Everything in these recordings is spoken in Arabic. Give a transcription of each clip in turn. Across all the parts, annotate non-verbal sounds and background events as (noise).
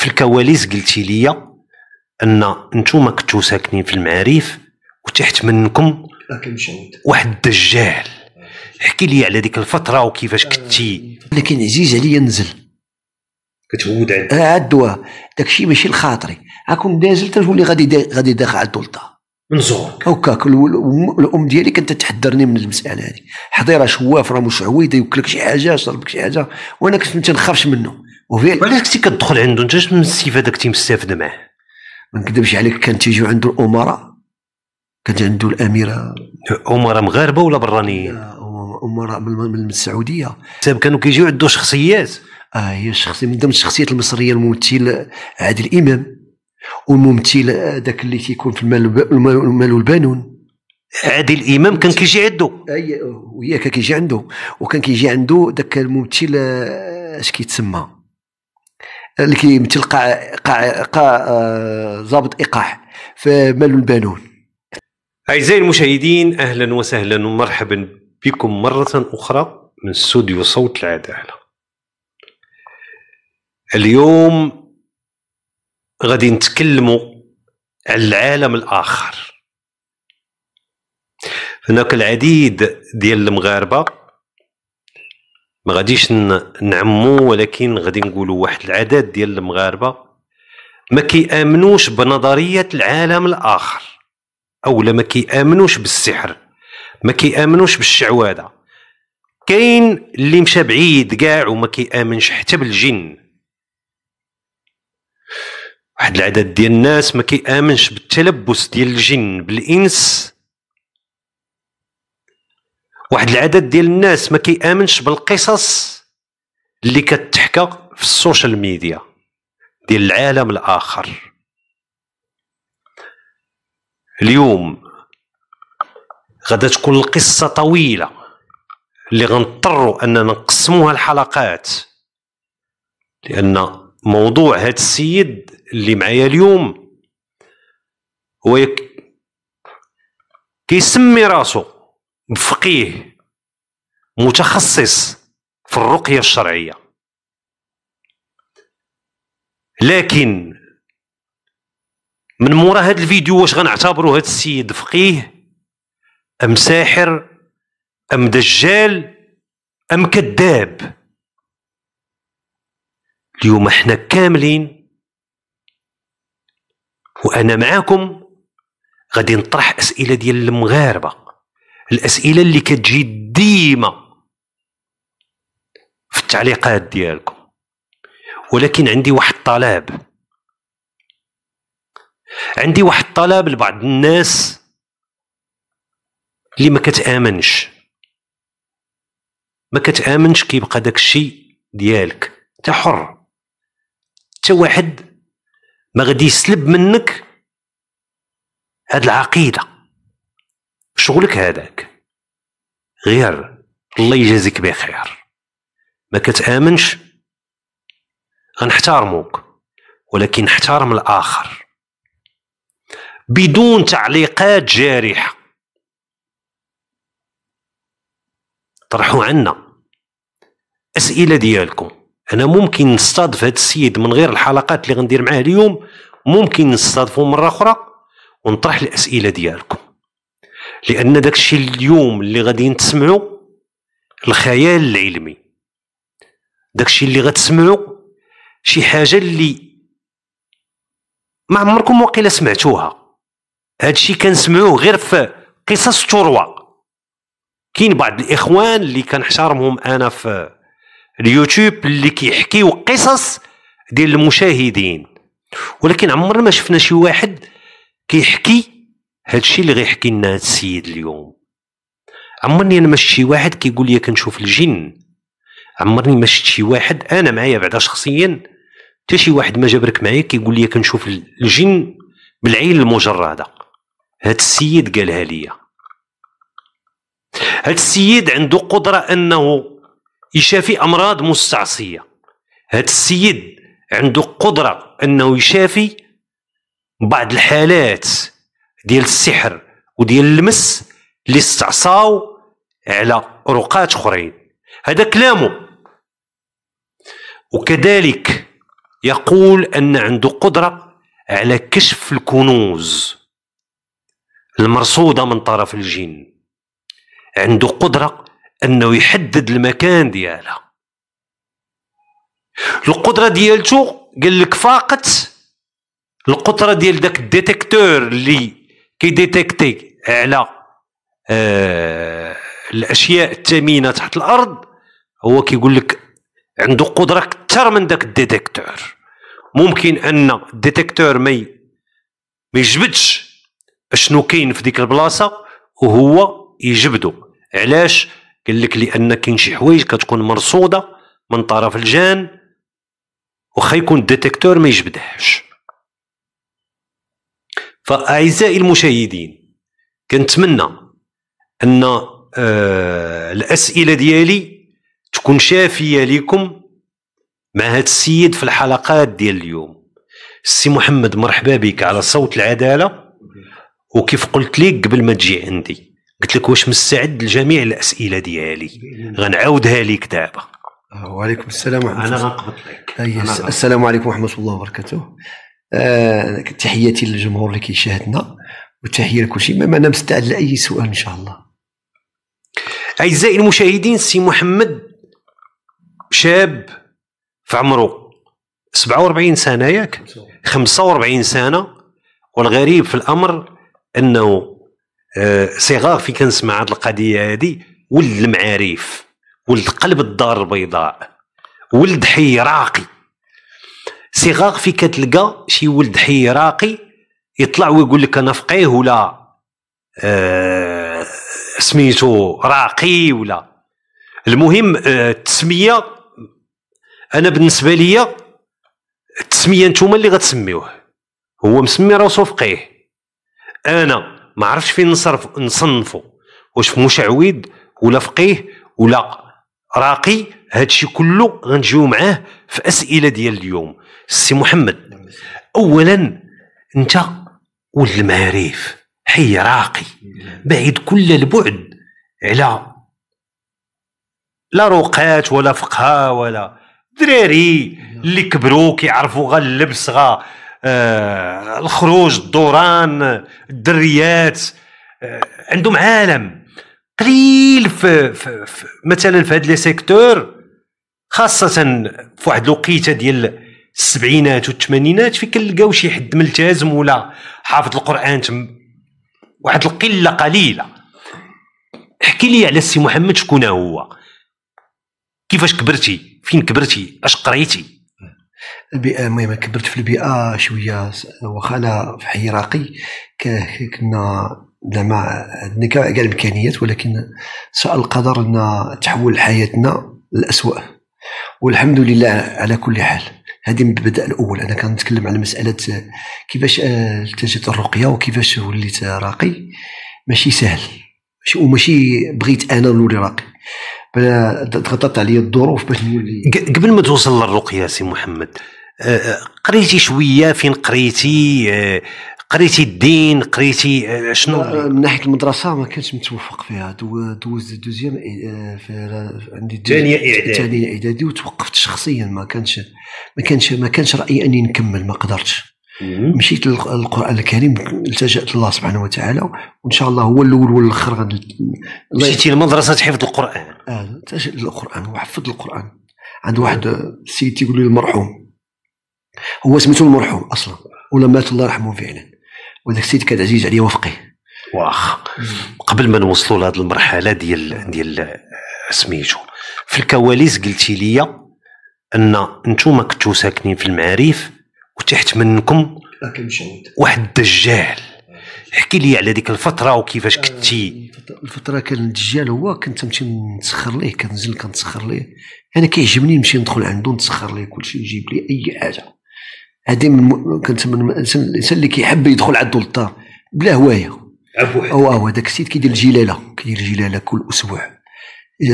في الكواليس قلتي لي ان انتم كنتو ساكنين في المعارف وتحت منكم واحد الدجال احكي لي على ديك الفتره وكيفاش كنتي آه، لكن عزيز عليا نزل كتهود عليه اه الدواء داكشي ماشي لخاطري غنكون نازل لي غادي دا غادي داخل على الدلطه نزورك هكاك الام ديالي كانت تحذرني من المساله هذه حضيره شواف راه مش عويده يوكلك شي حاجه شربك شي حاجه وانا كنت ما تنخافش منه وفي علاش كتدخل عنده انت من الاستفاده كنتي مستافد معاه ما نكذبش عليك كان تيجيو عنده الامراء كانت عنده الاميره امراء مغاربه ولا برانيين امراء من السعوديه كانوا كيجيو عنده شخصيات اه هي الشخصيه من ضمن الشخصيات المصريه الممثل عادل امام والممثل ذاك اللي تيكون في المال المال والبنون عادل امام كان كيجي عنده اي وياك كان كيجي عنده وكان كيجي عنده ذاك الممثل آه، اش كيتسمى اللي كيمثل قاع قاع قاع آه، ضابط ايقاع في مال البانون اعزائي المشاهدين اهلا وسهلا ومرحبا بكم مره اخرى من استوديو صوت العداله اليوم غادي نتكلموا على العالم الاخر هناك العديد ديال المغاربه ما غاديش نعمو ولكن غادي نقولوا واحد العدد ديال المغاربه ما كيامنوش بنظريه العالم الاخر اولا ما كيامنوش بالسحر ما كيامنوش بالشعوذه كاين اللي مشى بعيد كاع وما كيامنش حتى بالجن واحد العدد ديال الناس ما كيامنش بالتلبس ديال الجن بالانس واحد العدد ديال الناس ما كيامنش بالقصص اللي كتحكى في السوشيال ميديا ديال العالم الاخر اليوم غادا تكون القصه طويله اللي غنضطروا اننا نقسموها الحلقات لان موضوع هذا السيد اللي معايا اليوم هو كيسمي راسو فقيه متخصص في الرقية الشرعية لكن من مورا هاد الفيديو واش غنعتبروا هاد السيد فقيه ام ساحر ام دجال ام كذاب اليوم احنا كاملين وانا معاكم غادي نطرح اسئله ديال المغاربه الاسئله اللي كتجي ديما في التعليقات ديالكم ولكن عندي واحد الطلب عندي واحد الطلب لبعض الناس اللي ما كتامنش ما كتامنش كيبقى داك الشيء ديالك انت حر حتى واحد ما غادي يسلب منك هاد العقيده شغلك هذاك غير الله يجازيك بخير ما كتامنش غنحتارموك ولكن احترم الاخر بدون تعليقات جارحه طرحوا عنا اسئله ديالكم انا ممكن نستضف هذا السيد من غير الحلقات اللي غندير معاه اليوم ممكن نستضفه مره اخرى ونطرح الاسئله ديالكم لان داك الشيء اليوم اللي غادي نسمعو الخيال العلمي داك الشيء اللي غتسمعو شي حاجه اللي ما عمركم وقيلا سمعتوها هذا الشيء كنسمعوه غير في قصص تروى كاين بعض الاخوان اللي كنحترمهم انا في اليوتيوب اللي كيحكيو قصص ديال المشاهدين ولكن عمرنا ما شفنا شي واحد كيحكي هادشي اللي غيحكي لنا هاد السيد اليوم عمرني انا ما شي واحد كيقول لي كنشوف الجن عمرني ما شفت شي واحد انا معايا بعدا شخصيا حتى شي واحد ما جابرك معايا كيقول لي كنشوف الجن بالعين المجرده هاد السيد قالها ليا هاد السيد عنده قدره انه يشافي امراض مستعصيه هاد السيد عنده قدره انه يشافي بعض الحالات ديال السحر وديال المس اللي استعصاو على رقات اخرين هذا كلامه وكذلك يقول ان عنده قدره على كشف الكنوز المرصوده من طرف الجن عنده قدره انه يحدد المكان ديالها القدره ديالته قال لك فاقت القدره ديال داك الديتكتور اللي كيديتيكتي على آه الاشياء الثمينه تحت الارض هو كيقول لك عنده قدره اكثر من داك الديتيكتور ممكن ان الديتيكتور ما ما يجبدش اشنو كاين في ديك البلاصه وهو يجبدو علاش قال لك لان كاين شي حوايج كتكون مرصوده من طرف الجان وخا يكون الديتيكتور ما يجبدهاش فاعزائي المشاهدين كنتمنى ان آه، الاسئله ديالي تكون شافيه لكم مع هذا السيد في الحلقات ديال اليوم السي محمد مرحبا بك على صوت العداله وكيف قلت لك قبل ما تجي عندي قلت لك واش مستعد لجميع الاسئله ديالي غنعاودها لك دابا وعليكم السلام ورحمه الله انا غنقبط لك السلام عليكم ورحمه الله وبركاته آه، تحياتي للجمهور اللي كيشاهدنا وتحيه لكل شيء انا مستعد لاي سؤال ان شاء الله اعزائي المشاهدين سي محمد شاب في عمره 47 سنه ياك 45 سنه والغريب في الامر انه صغار آه، فين كنسمع هذه القضيه هذه ولد المعارف ولد قلب الدار البيضاء ولد حي راقي صغار في كتلقى شي ولد حي راقي يطلع ويقول لك انا فقيه ولا آه سميتو راقي ولا المهم آه التسميه انا بالنسبه ليا التسميه نتوما اللي غتسميوه هو مسمي راسو فقيه انا ما عرفتش فين نصرف نصنفو واش مشعويد مشعوذ ولا فقيه ولا راقي هادشي كله غنجيو معاه في اسئله ديال اليوم سي محمد اولا انت ولد المعارف حي راقي بعيد كل البعد على لا روقات ولا فقهاء ولا دراري اللي كبروا كيعرفوا غا اللبس غا آه الخروج الدوران الدريات آه عندهم عالم قليل في, في, في مثلا في هذا لي سيكتور خاصه في واحد الوقيته ديال السبعينات والثمانينات فين كنلقاو شي حد ملتزم ولا حافظ القران تم واحد القله قليله احكي لي على السي محمد شكون هو كيفاش كبرتي فين كبرتي اش قريتي البيئه المهم كبرت في البيئه شويه واخا انا في حي راقي كنا زعما عندنا كاع الامكانيات ولكن ساء القدر ان تحول حياتنا للاسوء والحمد لله على كل حال هذه من المبدا الاول انا كنتكلم على مساله آه، كيفاش آه، التجت الرقيه وكيفاش وليت راقي ماشي سهل وماشي بغيت انا نولي راقي ضغطت عليا الظروف باش نولي قبل ما توصل للرقيه سي محمد آه، قريتي شويه فين قريتي قريتي الدين قريتي آه، شنو آه، آه، من ناحيه المدرسه ما كانش متوفق فيها دوز دوزيام دوزيام عندي ثانيه اعدادي ثانيه اعدادي وتوقفت شخصيا ما كانش ما كانش ما كانش رايي اني نكمل ما قدرتش مشيت للقران الكريم التجأت لله سبحانه وتعالى وان شاء الله هو الاول والاخر مشيتي لمدرسه حفظ القران اه التجأت للقران وحفظ القران عند واحد السيد تيقول لي المرحوم هو سميتو المرحوم اصلا ولا مات الله يرحمه فعلا وذاك السيد كان عزيز عليا وفقه واخ قبل ما نوصلوا لهذه المرحله ديال ديال سميتو في الكواليس قلتي لي ان انتم كنتو ساكنين في المعارف وتحت منكم واحد الدجال احكي لي على ديك الفتره وكيفاش آه، كنتي الفتره كان الدجال هو كنت نمشي نتسخر ليه كنزل كنتسخر ليه انا كيعجبني نمشي ندخل عنده نتسخر ليه كلشي يجيب لي اي حاجه هذه من كنسمى الانسان اللي كيحب يدخل عندو للدار بلا هوايه عفوا هو هو السيد كيدير الجلاله كيدير الجلاله كل اسبوع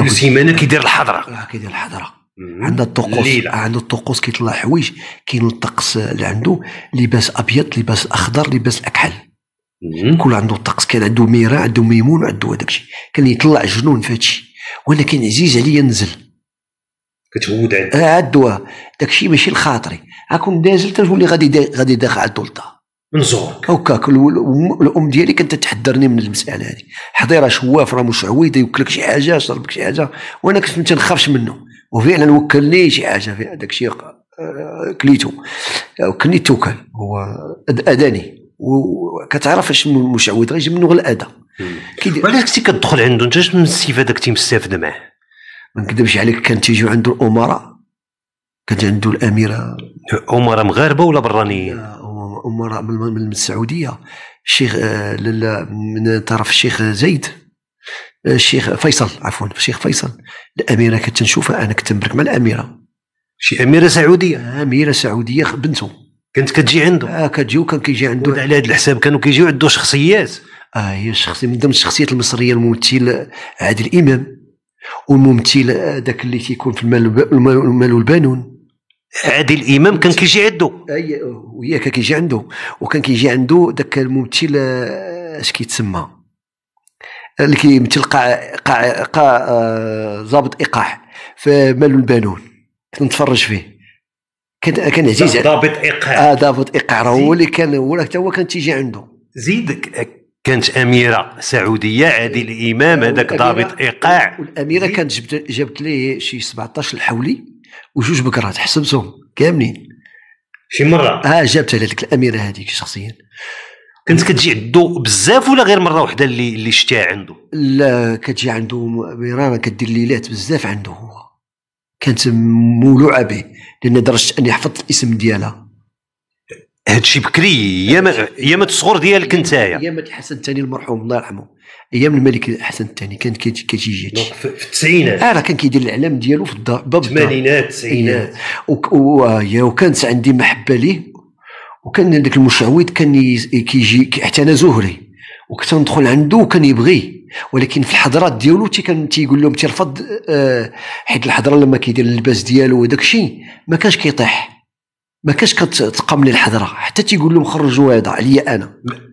كل سيمانه كيدير الحضره آه، كيدير الحضره عنده الطقوس عنده الطقوس كيطلع حوايج كاين الطقس اللي عنده لباس ابيض لباس اخضر لباس اكحل كل عنده الطقس كان عنده ميرا عنده ميمون عنده هذاك الشيء كان يطلع جنون في هذا وانا كان عزيز عليا نزل كتعود عليه آه، عدوا داك الشيء ماشي لخاطري اكون نازل تولي غادي غادي داخل على السلطه من زورك هكاك الام ديالي كانت تحذرني من المساله هذه حضيره شواف راه مش عويده يوكلك شي حاجه يشرب لك شي حاجه وانا كنت ما تنخافش منه وفعلا وكلني شي حاجه في هذاك الشيء آه، كليته وكلني توكل هو اداني وكتعرف اش المشعوذ غيجي منه غير الاذى وعلاش كنتي كتدخل عنده انت من الاستفاده كنتي مستافده معاه ما نكذبش عليك كان تيجيو عنده الامراء كانت عنده الاميره امراء مغاربه ولا برانيه؟ امراء من السعوديه الشيخ آه، من طرف الشيخ زيد آه، الشيخ فيصل عفوا الشيخ فيصل الاميره كنت نشوفها انا كنت نبرك مع الاميره شي اميره سعوديه اميره سعوديه بنته كانت كتجي عنده اه كتجي وكان كيجي عنده على هذا الحساب كانوا كيجيو عنده شخصيات اه هي الشخصيه من ضمن الشخصيات المصريه الممثل عادل امام والممثل ذاك آه، اللي تيكون في المال والبنون عادل امام كان كيجي عنده اي وياه كان كيجي عنده وكان كيجي عنده ذاك الممثل آه، اش كيتسمى اللي كيمثل قاع قاع قاع آه، ضابط ايقاع في مال البانون نتفرج فيه كان كان عزيز ضابط ايقاع اه ضابط ايقاع راه هو اللي كان هو حتى هو كان تيجي عنده زيدك آه، كانت اميره سعوديه عادل امام هذاك ضابط ايقاع والاميره كانت جبت جابت ليه شي 17 الحولي وجوج بكرات حسبتهم كاملين شي مره اه جابتها لهذيك الاميره هذيك شخصيا كنت كتجي عندو بزاف ولا غير مره واحده اللي اللي شتيها عنده لا كتجي عنده ميرانا كدير ليلات بزاف عنده هو كانت مولوعه به لان درجه اني حفظت الاسم ديالها هادشي بكري ايام ياما الصغر ديالك نتايا ايام الحسن الثاني المرحوم الله يرحمه ايام الملك الحسن الثاني كان كيجي في التسعينات اه راه كان كيدير الاعلام ديالو في الدار باب الثمانينات التسعينات إيه. آه، وكانت عندي محبه ليه وكان هذاك المشعوذ كان كيجي حتى انا زهري وكنت ندخل عنده وكان يبغي ولكن في الحضرات ديالو تي كان تيقول لهم تيرفض آه، حيت الحضره لما كيدير اللباس ديالو وداك الشيء ما كانش كيطيح ما كاش كتقام لي الحضره حتى تيقول لهم خرجوا هذا عليا انا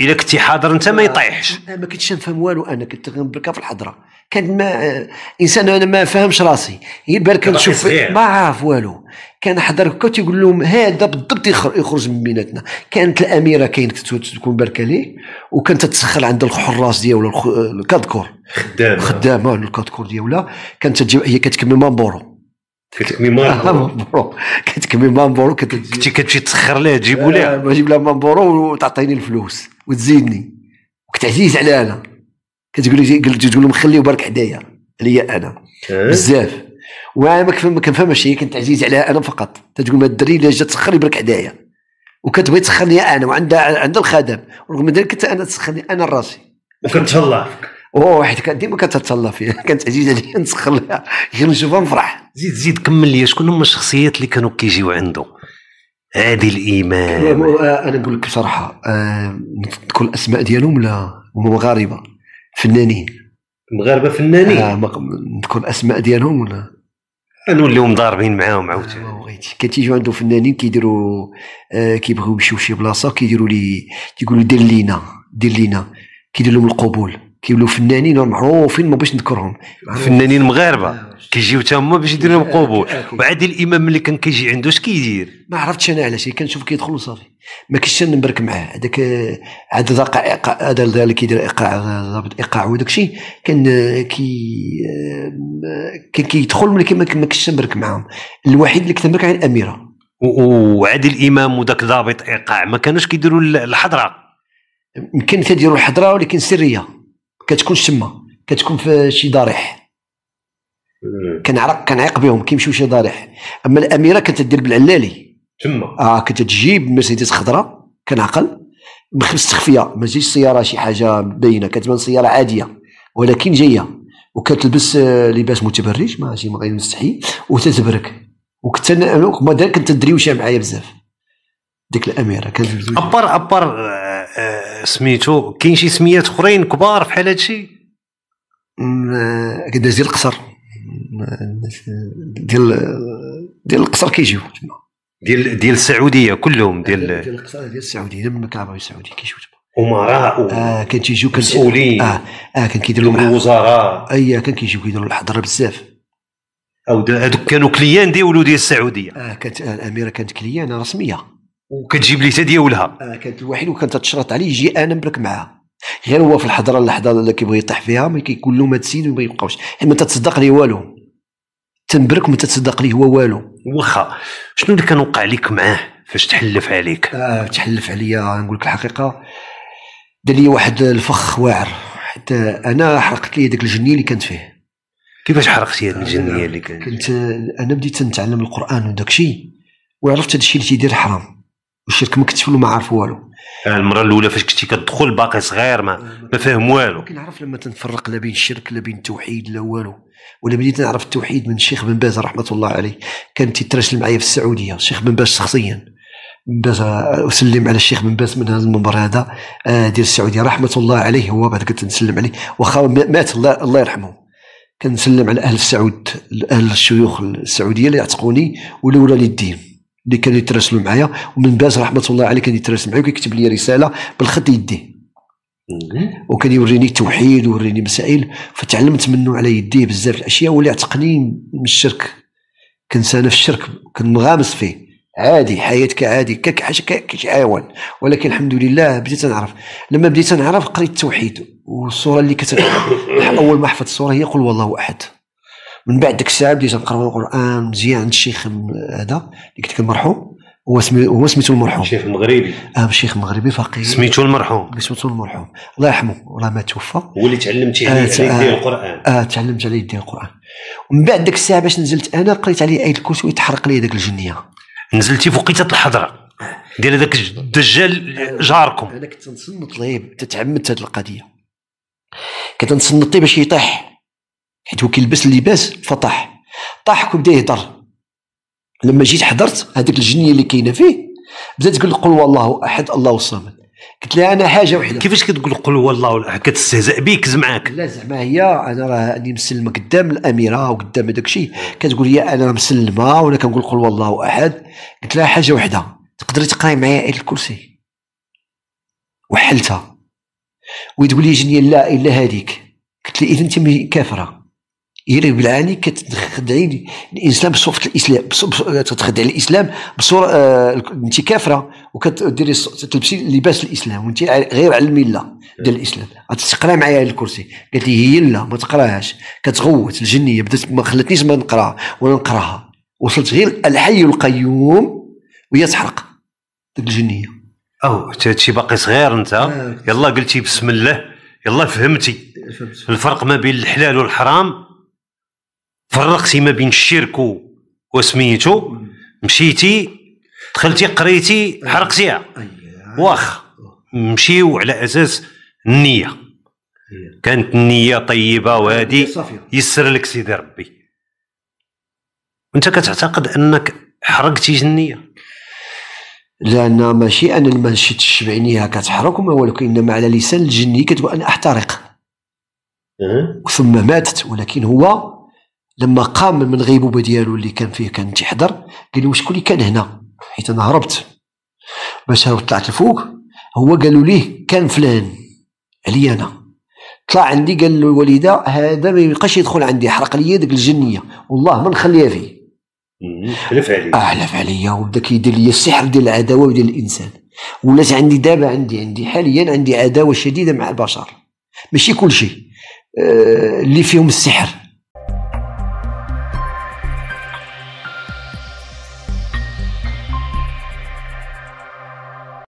الا كنتي حاضر انت ما يطيحش ما كنتش نفهم والو انا كنت غنبركا في الحضره كان ما انسان انا ما فاهمش راسي هي بالك كنشوف ما عارف والو كان حضر هكا تيقول لهم هذا بالضبط يخرج من بيناتنا كانت الاميره كاين تكون باركه ليه وكانت تسخر عند الحراس ديالها الكادكور خدامه خدامه الكادكور ديالها كانت هي كتكمل مامبورو كتكمي مامبورو (laughs) كتكمي مامبورو كنتي كتمشي تسخر ليه تجيبو ليه تجيب آه، لها مامبورو وتعطيني الفلوس وتزيدني وكنت عزيز على انا كتقول لي تقول لهم خليه برك حدايا عليا انا إيه. بزاف وانا ما كنفهمش هي كنت عزيز عليها انا فقط تقول ما الدري اللي جات تسخر برك حدايا وكتبغي تسخرني انا وعندها عندها الخدم رغم ذلك كنت انا تسخرني انا راسي وكنتهلا فيك اوه كان ديما كتتسلى فيها (laughs) كانت عزيزه عليا نسخر لها غير نشوفها نفرح زيد زيد كمل لي شكون هما الشخصيات اللي كانوا كيجيو عنده هادي الايمان انا نقول لك بصراحه نذكر الاسماء ديالهم لا هما مغاربه فنانين مغاربه فنانين آه نذكر الاسماء ديالهم ولا نوليو مضاربين معاهم عاوتاني آه بغيتي كان تيجيو عندهم فنانين كيديروا آه، كيبغيو يمشيو شي بلاصه كيديروا لي تيقولوا دير لينا دير لينا كيدير لهم القبول كيولوا فنانين معروفين ما بغيتش نذكرهم فنانين مغاربه آه. كيجيو حتى هما باش يديروا لهم آه. قبول آه. وعاد الامام ملي كان كيجي عنده اش كيدير ما عرفتش انا علاش كنشوف كيدخل وصافي ما كاينش نبرك معاه هذاك عاد ايقاع هذا اللي كيدير ايقاع ضابط ايقاع وداك الشيء كان كي كان كيدخل ولكن ما كنتش نبرك معاهم الوحيد اللي كنت نبرك معاه الاميره وعاد الامام وداك ضابط ايقاع ما كانوش كيديروا الحضره يمكن تديروا الحضره ولكن سريه كتكون تما كتكون في شي ضريح كنعرق كنعيق بهم كيمشيو شي ضريح اما الاميره كانت تدير بالعلالي تما اه تجيب مرسيدس خضراء كنعقل مخبز تخفيه ما تجيش سياره شي حاجه باينه كتبان سياره عاديه ولكن جايه وكتلبس آه، لباس متبرج ما شي غير مستحي وتتبرك وكنت ما كنت تدريوشها معايا بزاف ديك الاميره كانت ابار ابار آه، سميتو كاين شي سميات اخرين كبار بحال هادشي كداز آه، ديال القصر آه، ديال ديال القصر كيجيو تما ديال ديال السعوديه كلهم ديال ديال القصر ديال السعوديه من الكعبه السعوديه كيجيو تما امراء اه كان تيجيو مسؤولين اه اه كان كيديروا الوزراء اي كان كيجيو كيديروا الحضر بزاف او هذوك كانوا كليان ديال السعوديه اه كانت الاميره كانت كليانه رسميه وكتجيب لي تا دياولها آه كانت الوحيد وكانت تشرط عليه يجي انا نبرك معاها غير هو في الحضره اللحظه اللي كيبغي يطيح فيها ما كيقول له ما تسين وما يبقاوش حيت يعني ما تتصدق ليه والو تنبرك ما تتصدق ليه هو والو واخا شنو اللي كان وقع لك معاه فاش تحلف عليك آه تحلف عليا نقول لك الحقيقه دار لي واحد الفخ واعر حتى انا حرقت لي ديك الجنيه اللي كانت فيه كيفاش حرقتي هذه آه، الجنيه اللي كانت كنت انا بديت نتعلم القران وداك الشيء وعرفت هذا الشيء اللي تيدير حرام والشركه ما كتفلو ما عارف والو آه، المره الاولى فاش كنتي كتدخل باقي صغير ما آه، ما فاهم والو كنعرف لما تنفرق لا بين الشرك لا بين التوحيد لا والو ولا بديت نعرف التوحيد من الشيخ بن باز رحمه الله عليه كان تيتراسل معايا في السعوديه الشيخ بن باز شخصيا باز اسلم آه، على الشيخ بن باز من هذا المنبر هذا ديال السعوديه رحمه الله عليه هو بعد كنت نسلم عليه واخا مات الله, الله يرحمه كنسلم على اهل السعود اهل الشيوخ السعوديه اللي يعتقوني ولولا للدين اللي كانوا يتراسلوا معايا ومن باز رحمه الله عليه كان يتراسل معايا وكيكتب لي رساله بالخط يديه وكان يوريني التوحيد ويوريني مسائل فتعلمت منه على يديه بزاف الاشياء ولي عتقني من الشرك كنت انا في الشرك كنغامس فيه عادي حياتك حاجه كعادي حيوان ولكن الحمد لله بديت نعرف لما بديت نعرف قريت التوحيد والصوره اللي كتب (coughs) اول ما حفظت الصوره هي قل والله احد من بعد ديك الساعه بديت نقرا القران مزيان عند الشيخ هذا اللي قلت لك المرحوم هو سميتو هو سميتو المرحوم الشيخ المغربي اه شيخ مغربي فقيه سميتو المرحوم سميتو المرحوم الله يرحمه راه ما توفى هو اللي تعلمت عليه آه على يديه آه، القران اه تعلمت على يديه القران ومن بعد ديك الساعه باش نزلت انا قريت عليه ايه الكرسي ويتحرق لي ذاك الجنيه نزلتي فوقيته الحضره ديال هذاك الدجال جاركم انا كنت نصنط ليه تتعمدت هذه القضيه كنت نصنط باش يطيح حيت هو كيلبس اللباس فطاح طاح وبدا يهضر لما جيت حضرت هذيك الجنيه اللي كاينه فيه بدات تقول قل الله احد الله الصمد قلت لها انا حاجه وحده كيفاش كتقول قل هو الله كتستهزأ بيك زعماك لا زعما هي انا راه راني مسلمه قدام الاميره وقدام هذاك الشيء كتقول لي انا مسلمه وانا كنقول قل الله احد قلت لها حاجه وحده تقدري تقراي معايا ايه الكرسي وحلتها وتقول لي جنيه لا الا هذيك قلت لي اذا انت كافره هي بالعاني كتخدعي الانسان بصفه الاسلام كتخدعي الاسلام بصوره آه انت كافره وكتديري تلبسي لباس الاسلام وانت غير على المله ديال الاسلام غتقرا معايا الكرسي قالت لي هي لا ما تقراهاش كتغوت الجنيه بدات ما خلتنيش ما نقراها ولا نقراها وصلت غير الحي القيوم وهي تحرق ديك الجنيه او هادشي باقي صغير انت يلاه يلا قلتي بسم الله يلا فهمتي الفرق ما بين الحلال والحرام فرقتي ما بين الشرك وسميتو مشيتي دخلتي قريتي حرقتيها أيوة. واخ مشيو على اساس النيه كانت النيه طيبه وهذه يسر لك سيدي ربي وانت كتعتقد انك حرقتي النيه لان ماشي انا ما نشدش بعينيها كتحرق وما والو انما على لسان الجني كتقول انا احترق أه؟ ثم ماتت ولكن هو لما قام من الغيبوبه ديالو اللي كان فيه كان تيحضر قال لي شكون اللي كان هنا حيت انا هربت باش طلعت الفوق هو قالوا ليه كان فلان علي انا طلع عندي قال له الوالده هذا ما يبقاش يدخل عندي حرق لي ديك الجنيه والله ما نخليها فيه حلف عليا احلف عليا وبدا كيدير لي السحر ديال العداوه وديال الانسان ولات عندي دابا عندي عندي حاليا عندي عداوه شديده مع البشر ماشي كل شيء آه، اللي فيهم السحر